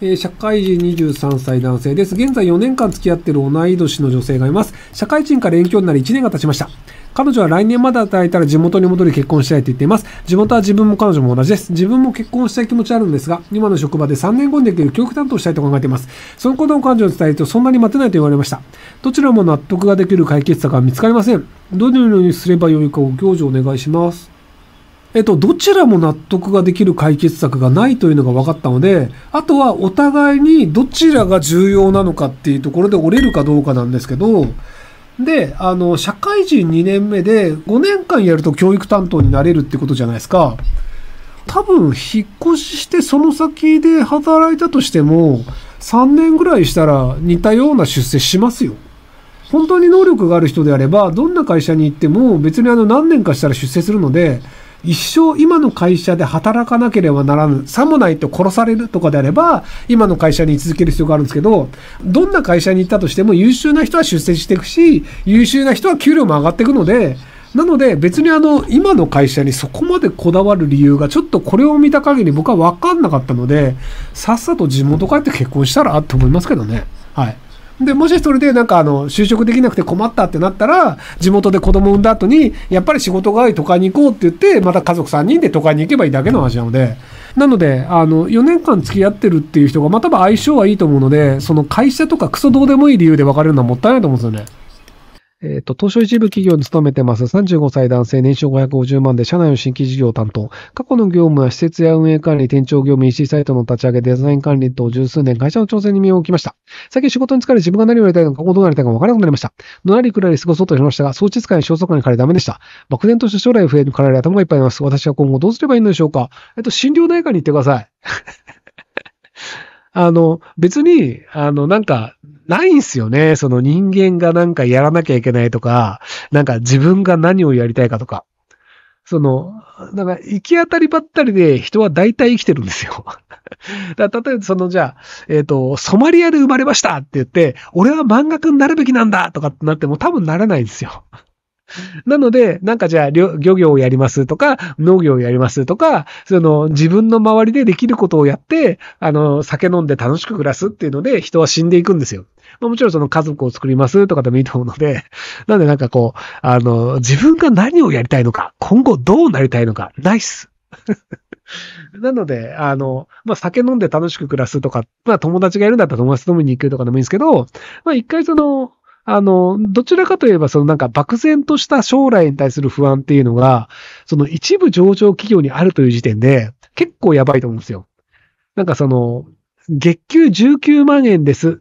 えー、社会人23歳男性です。現在4年間付き合っている同い年の女性がいます。社会人から遠距離になり1年が経ちました。彼女は来年まで働いたら地元に戻り結婚したいと言っています。地元は自分も彼女も同じです。自分も結婚したい気持ちあるんですが、今の職場で3年後にできる教育担当したいと考えています。そのことを彼女に伝えるとそんなに待てないと言われました。どちらも納得ができる解決策は見つかりません。どのようにすればよいかを教授お願いします。えっと、どちらも納得ができる解決策がないというのが分かったので、あとはお互いにどちらが重要なのかっていうところで折れるかどうかなんですけど、で、あの、社会人2年目で5年間やると教育担当になれるってことじゃないですか。多分、引っ越ししてその先で働いたとしても、3年ぐらいしたら似たような出世しますよ。本当に能力がある人であれば、どんな会社に行っても別にあの何年かしたら出世するので、一生今の会社で働かなければならぬ、さもないと殺されるとかであれば、今の会社に居続ける必要があるんですけど、どんな会社に行ったとしても優秀な人は出世していくし、優秀な人は給料も上がっていくので、なので別にあの今の会社にそこまでこだわる理由がちょっとこれを見た限り僕は分かんなかったのでさっさと地元帰って結婚したらって思いますけどね。はいで、もしそれでなんかあの、就職できなくて困ったってなったら、地元で子供産んだ後に、やっぱり仕事が都会に行こうって言って、また家族3人で都会に行けばいいだけの話なので、なので、あの、4年間付き合ってるっていう人が、まあ、多分相性はいいと思うので、その会社とかクソどうでもいい理由で別れるのはもったいないと思うんですよね。えっ、ー、と、東証一部企業に勤めてます。35歳男性、年商550万で、社内の新規事業を担当。過去の業務は施設や運営管理、店長業務、EC サイトの立ち上げ、デザイン管理等十数年、会社の挑戦に身を置きました。最近仕事に疲れ、自分が何をやりたいのか、ここどうなりたいか分からなくなりました。のなりくらり過ごそうとしましたが、装置使いに焦燥感に借り、ダメでした。漠然とした将来増えに駆られ、頭がいっぱいます。私は今後どうすればいいのでしょうか。えっと、診療内科に行ってください。あの、別に、あの、なんか、ないんすよね。その人間がなんかやらなきゃいけないとか、なんか自分が何をやりたいかとか。その、なんか行き当たりばったりで人は大体生きてるんですよ。だ例えばそのじゃあ、えっ、ー、と、ソマリアで生まれましたって言って、俺は漫画家になるべきなんだとかってなっても多分ならないんですよ。なので、なんかじゃあ、漁業をやりますとか、農業をやりますとか、その自分の周りでできることをやって、あの、酒飲んで楽しく暮らすっていうので、人は死んでいくんですよ。まあ、もちろんその家族を作りますとかでもいいと思うので、なんでなんかこう、あの、自分が何をやりたいのか、今後どうなりたいのか、ナイス。なので、あの、まあ、酒飲んで楽しく暮らすとか、まあ、友達がいるんだったら友達と飲みに行くとかでもいいんですけど、まあ、一回その、あの、どちらかといえば、そのなんか漠然とした将来に対する不安っていうのが、その一部上場企業にあるという時点で、結構やばいと思うんですよ。なんかその、月給19万円です。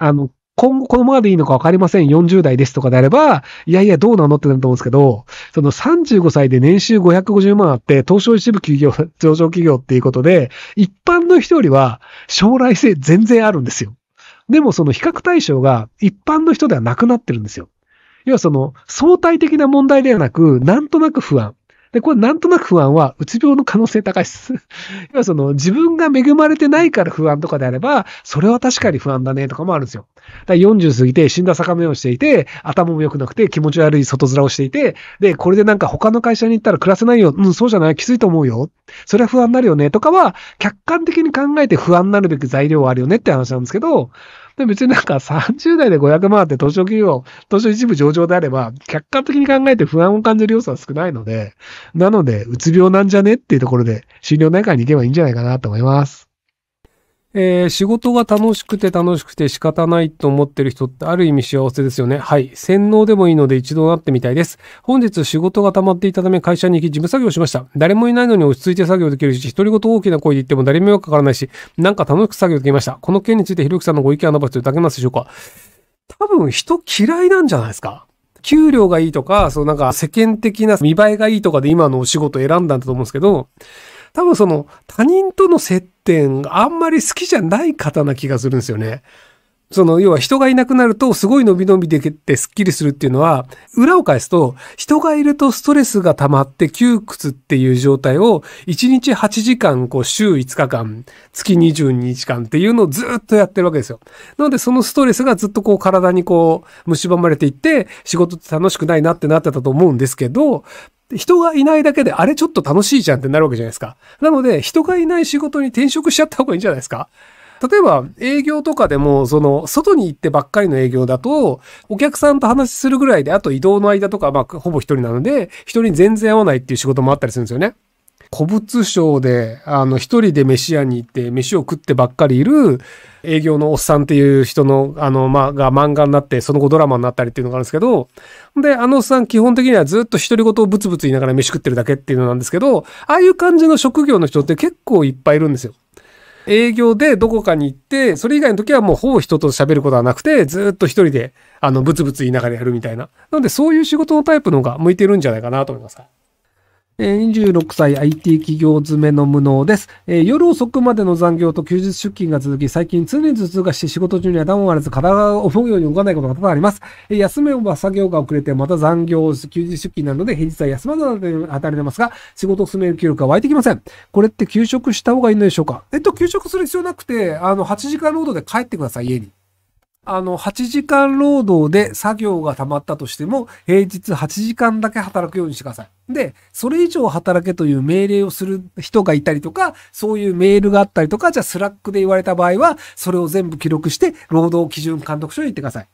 あの、今後このままでいいのか分かりません、40代ですとかであれば、いやいや、どうなのってなると思うんですけど、その35歳で年収550万あって、東証一部企業、上場企業っていうことで、一般の人よりは将来性全然あるんですよ。でもその比較対象が一般の人ではなくなってるんですよ。要はその相対的な問題ではなく、なんとなく不安。で、これなんとなく不安は、うつ病の可能性高いです。要はその、自分が恵まれてないから不安とかであれば、それは確かに不安だねとかもあるんですよ。だ40過ぎて死んだ坂目をしていて、頭も良くなくて気持ち悪い外面をしていて、で、これでなんか他の会社に行ったら暮らせないよ。うん、そうじゃない。きついと思うよ。それは不安になるよね。とかは、客観的に考えて不安になるべく材料はあるよねって話なんですけど、で別になんか30代で500万って東証企業、東証一部上場であれば、客観的に考えて不安を感じる要素は少ないので、なので、うつ病なんじゃねっていうところで、診療内科に行けばいいんじゃないかなと思います。えー、仕事が楽しくて楽しくて仕方ないと思ってる人ってある意味幸せですよね。はい。洗脳でもいいので一度なってみたいです。本日仕事が溜まっていたため会社に行き事務作業しました。誰もいないのに落ち着いて作業できるし、独り言大きな声で言っても誰も迷惑かからないし、なんか楽しく作業できました。この件についてひろきさんのご意見を述べていただけますでしょうか多分人嫌いなんじゃないですか給料がいいとか、そのなんか世間的な見栄えがいいとかで今のお仕事を選んだんだと思うんですけど、多分その他人との接点あんまり好きじゃない方な気がするんですよね。その、要は人がいなくなると、すごい伸び伸びできてスッキリするっていうのは、裏を返すと、人がいるとストレスが溜まって窮屈っていう状態を、1日8時間、こう、週5日間、月22日間っていうのをずっとやってるわけですよ。なので、そのストレスがずっとこう、体にこう、蝕まれていって、仕事って楽しくないなってなってたと思うんですけど、で、人がいないだけで、あれちょっと楽しいじゃんってなるわけじゃないですか。なので、人がいない仕事に転職しちゃった方がいいんじゃないですか。例えば営業とかでも、その、外に行ってばっかりの営業だと、お客さんと話するぐらいで、あと移動の間とか、まあ、ほぼ一人なので、人に全然会わないっていう仕事もあったりするんですよね。古物商で、あの、一人で飯屋に行って飯を食ってばっかりいる営業のおっさんっていう人の、あの、まが漫画になって、その後ドラマになったりっていうのがあるんですけど、で、あのおっさん基本的にはずっと独り言をブツブツ言いながら飯食ってるだけっていうのなんですけど、ああいう感じの職業の人って結構いっぱいいるんですよ。営業でどこかに行って、それ以外の時はもうほぼ人と喋ることはなくて、ずっと一人で、あの、ブツブツ言いながらやるみたいな。なので、そういう仕事のタイプの方が向いてるんじゃないかなと思います。26歳 IT 企業詰めの無能です。え夜遅くまでの残業と休日出勤が続き、最近常に頭痛がして仕事中には頭もあらず体が思うように動かないことが多々あります。え休めば作業が遅れて、また残業、休日出勤なので、平日は休まずに働いてますが、仕事を進める気力が湧いてきません。これって休職した方がいいのでしょうかえっと、休職する必要なくて、あの、8時間労働で帰ってください、家に。あの、8時間労働で作業が溜まったとしても、平日8時間だけ働くようにしてください。で、それ以上働けという命令をする人がいたりとか、そういうメールがあったりとか、じゃあスラックで言われた場合は、それを全部記録して、労働基準監督署に行ってください。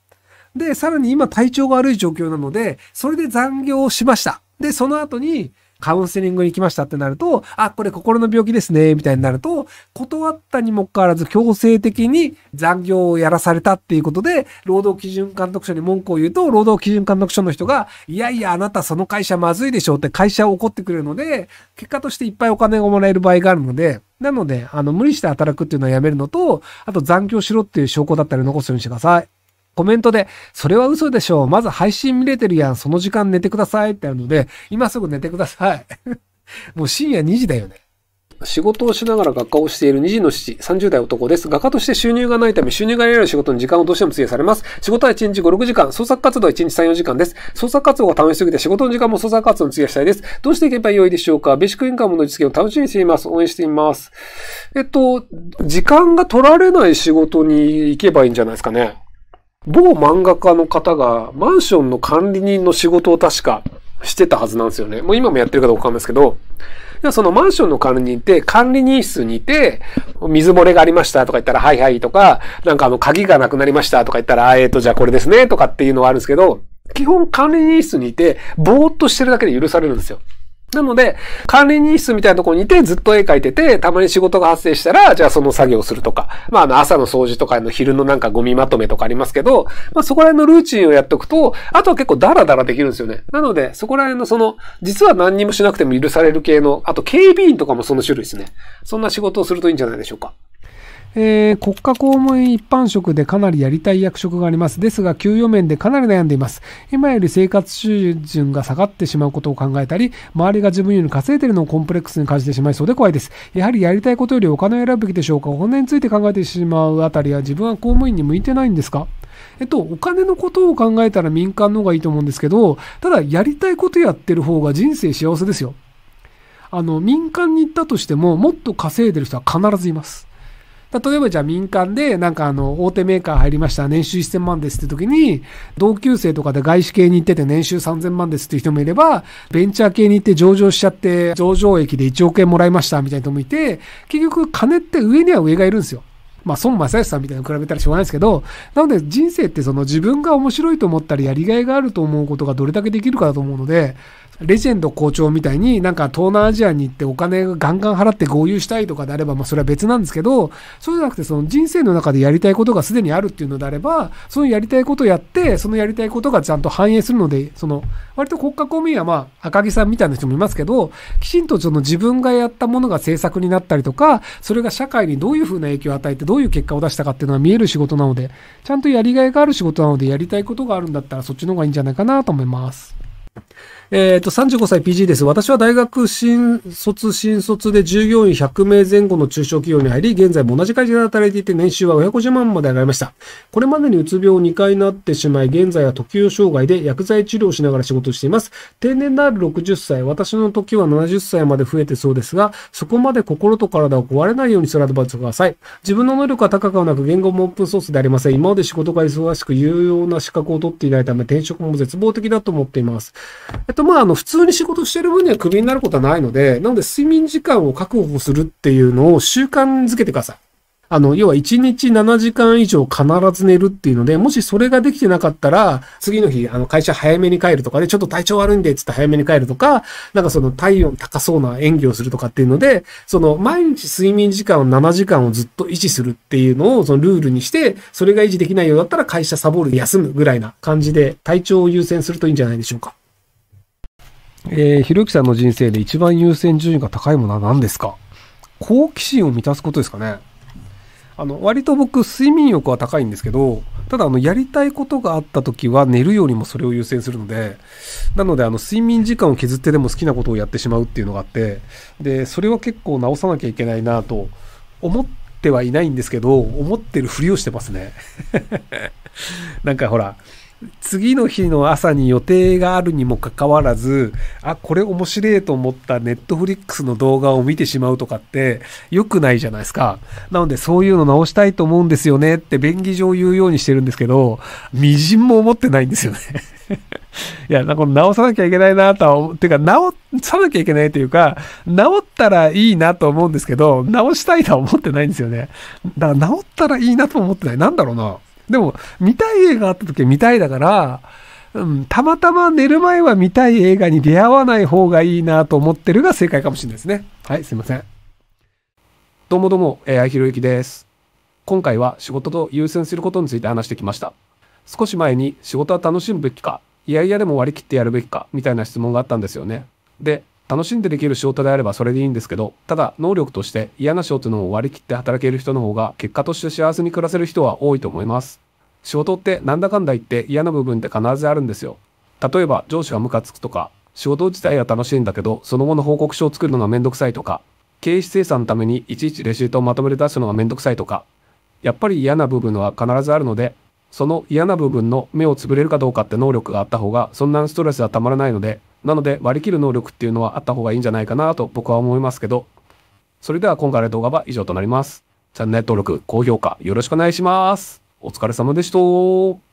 で、さらに今体調が悪い状況なので、それで残業をしました。で、その後に、カウンセリングに来ましたってなると、あ、これ心の病気ですね、みたいになると、断ったにもかかわらず強制的に残業をやらされたっていうことで、労働基準監督署に文句を言うと、労働基準監督署の人が、いやいや、あなたその会社まずいでしょって会社を怒ってくれるので、結果としていっぱいお金がもらえる場合があるので、なので、あの、無理して働くっていうのはやめるのと、あと残業しろっていう証拠だったり残すようにしてください。コメントで、それは嘘でしょう。まず配信見れてるやん。その時間寝てくださいってあるので、今すぐ寝てください。もう深夜2時だよね。仕事をしながら学科をしている2児の父、30代男です。画家として収入がないため、収入が得られる仕事に時間をどうしても費やされます。仕事は1日5、6時間、創作活動は1日3、4時間です。創作活動が楽しすぎて、仕事の時間も創作活動に費やしたいです。どうしていけばよいでしょうかベーシックインカムの実現を楽しみにしています。応援しています。えっと、時間が取られない仕事に行けばいいんじゃないですかね。某漫画家の方がマンションの管理人の仕事を確かしてたはずなんですよね。もう今もやってるかどうかわかんないですけど、そのマンションの管理人って管理人室にいて、水漏れがありましたとか言ったら、はいはいとか、なんかあの鍵がなくなりましたとか言ったら、えーと、じゃあこれですねとかっていうのはあるんですけど、基本管理人室にいて、ぼーっとしてるだけで許されるんですよ。なので、管理人室みたいなとこにいてずっと絵描いてて、たまに仕事が発生したら、じゃあその作業するとか、まああの朝の掃除とかの昼のなんかゴミまとめとかありますけど、まあそこら辺のルーチンをやっとくと、あとは結構ダラダラできるんですよね。なので、そこら辺のその、実は何にもしなくても許される系の、あと警備員とかもその種類ですね。そんな仕事をするといいんじゃないでしょうか。えー、国家公務員一般職でかなりやりたい役職があります。ですが、給与面でかなり悩んでいます。今より生活水準が下がってしまうことを考えたり、周りが自分より稼いでるのをコンプレックスに感じてしまいそうで怖いです。やはりやりたいことよりお金を選ぶべきでしょうか本音について考えてしまうあたりは自分は公務員に向いてないんですかえっと、お金のことを考えたら民間の方がいいと思うんですけど、ただやりたいことやってる方が人生幸せですよ。あの、民間に行ったとしても、もっと稼いでる人は必ずいます。ま例えばじゃあ民間で、なんかあの、大手メーカー入りました、年収1000万ですって時に、同級生とかで外資系に行ってて年収3000万ですっていう人もいれば、ベンチャー系に行って上場しちゃって、上場益で1億円もらいましたみたいな人もいて、結局金って上には上がいるんですよ。まあ、孫正義さんみたいなの比べたらしょうがないですけど、なので人生ってその自分が面白いと思ったりやりがいがあると思うことがどれだけできるかだと思うので、レジェンド校長みたいになんか東南アジアに行ってお金ガンガン払って合流したいとかであれば、まあそれは別なんですけど、そうじゃなくてその人生の中でやりたいことがすでにあるっていうのであれば、そのやりたいことをやって、そのやりたいことがちゃんと反映するので、その割と国家公務員はまあ、赤木さんみたいな人もいますけど、きちんとその自分がやったものが政策になったりとか、それが社会にどういうふうな影響を与えて、どういう結果を出したかっていうのは見える仕事なので、ちゃんとやりがいがある仕事なので、やりたいことがあるんだったら、そっちの方がいいんじゃないかなと思います。えっ、ー、と、35歳 PG です。私は大学新卒、新卒で従業員100名前後の中小企業に入り、現在も同じ会社で働いていて、年収は550万まで上がりました。これまでにうつ病を2回なってしまい、現在は特有障害で薬剤治療をしながら仕事をしています。定年である60歳、私の時は70歳まで増えてそうですが、そこまで心と体を壊れないようにするアドバイスください。自分の能力は高くはなく、言語もオープンソースでありません。今まで仕事が忙しく、有用な資格を取っていないため、転職も絶望的だと思っています。えっと、まあ、あの、普通に仕事してる分にはクビになることはないので、なので、睡眠時間を確保するっていうのを習慣づけてください。あの、要は1日7時間以上必ず寝るっていうので、もしそれができてなかったら、次の日、あの、会社早めに帰るとかで、ちょっと体調悪いんで、つって早めに帰るとか、なんかその体温高そうな演技をするとかっていうので、その、毎日睡眠時間を7時間をずっと維持するっていうのを、そのルールにして、それが維持できないようだったら会社サボる、休むぐらいな感じで、体調を優先するといいんじゃないでしょうか。えー、ひろゆきさんの人生で一番優先順位が高いものは何ですか好奇心を満たすことですかね。あの、割と僕、睡眠欲は高いんですけど、ただ、あの、やりたいことがあった時は寝るよりもそれを優先するので、なので、あの、睡眠時間を削ってでも好きなことをやってしまうっていうのがあって、で、それは結構直さなきゃいけないなと思ってはいないんですけど、思ってるふりをしてますね。なんかほら、次の日の朝に予定があるにもかかわらず、あ、これ面白いと思ったネットフリックスの動画を見てしまうとかって良くないじゃないですか。なのでそういうの直したいと思うんですよねって便宜上言うようにしてるんですけど、微塵も思ってないんですよね いや、なんか直さなきゃいけないなとは思う。てか、直さなきゃいけないというか、直ったらいいなと思うんですけど、直したいとは思ってないんですよね。だから直ったらいいなと思ってない。なんだろうな。でも、見たい映画あった時は見たいだから、うん、たまたま寝る前は見たい映画に出会わない方がいいなと思ってるが正解かもしれないですね。はい、すいません。どうもどうも、AI ひろゆきです。今回は仕事と優先することについて話してきました。少し前に仕事は楽しむべきか、いやいやでも割り切ってやるべきか、みたいな質問があったんですよね。で、楽しんでできる仕事であればそれでいいんですけど、ただ能力として嫌な仕事のを割り切って働ける人の方が結果として幸せに暮らせる人は多いと思います。仕事ってなんだかんだ言って嫌な部分って必ずあるんですよ。例えば上司がムカつくとか、仕事自体は楽しいんだけど、その後の報告書を作るのがめんどくさいとか、経費精算のためにいちいちレシートをまとめて出すのがめんどくさいとか、やっぱり嫌な部分は必ずあるので、その嫌な部分の目をつぶれるかどうかって能力があった方が、そんなストレスはたまらないので、なので割り切る能力っていうのはあった方がいいんじゃないかなと僕は思いますけど、それでは今回の動画は以上となります。チャンネル登録、高評価よろしくお願いします。お疲れ様でした。